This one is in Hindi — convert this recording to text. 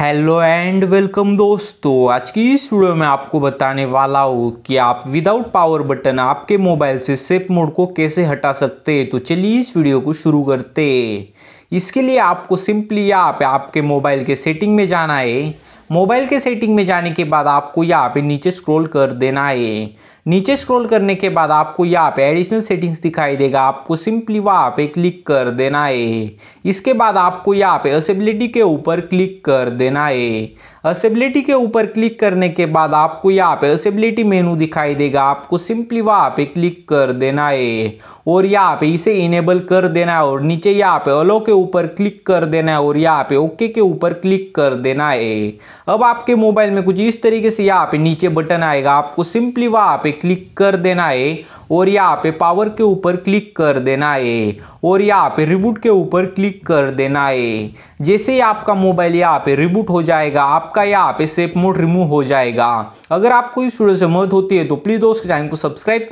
हेलो एंड वेलकम दोस्तों आज की इस वीडियो में आपको बताने वाला हूँ कि आप विदाउट पावर बटन आपके मोबाइल से सेफ मोड को कैसे हटा सकते हैं तो चलिए इस वीडियो को शुरू करते इसके लिए आपको सिंपली यहाँ पे आपके मोबाइल के सेटिंग में जाना है मोबाइल के सेटिंग में जाने के बाद आपको यहाँ पे नीचे स्क्रॉल कर देना है नीचे स्क्रॉल करने के बाद आपको यहाँ पे एडिशनल सेटिंग्स दिखाई देगा आपको सिंपली वहाँ पे क्लिक कर देना है इसके बाद आपको यहाँ पे असेबिलिटी के ऊपर क्लिक कर देना है असेबिलिटी के ऊपर क्लिक करने के बाद आपको यहाँ पे असेबिलिटी मेनू दिखाई देगा आपको सिंपली वहाँ पे क्लिक कर देना है और यहाँ पे इसे इनेबल कर देना है और नीचे यहाँ पे अलो के ऊपर क्लिक कर देना है और यहाँ पे ओके के ऊपर क्लिक कर देना है अब आपके मोबाइल में कुछ इस तरीके से यहाँ पे नीचे बटन आएगा आपको सिंपली वहाँ पे क्लिक कर देना है और यहाँ पे पावर के ऊपर क्लिक कर देना है और यहाँ पे रिबूट के ऊपर क्लिक कर देना है जैसे ही आपका मोबाइल यहाँ पे रिबूट हो जाएगा आपका यहाँ पे सेफ मोड रिमूव हो जाएगा अगर आपको इस वीडियो से मदद होती है तो प्लीज़ दोस्त चैनल को सब्सक्राइब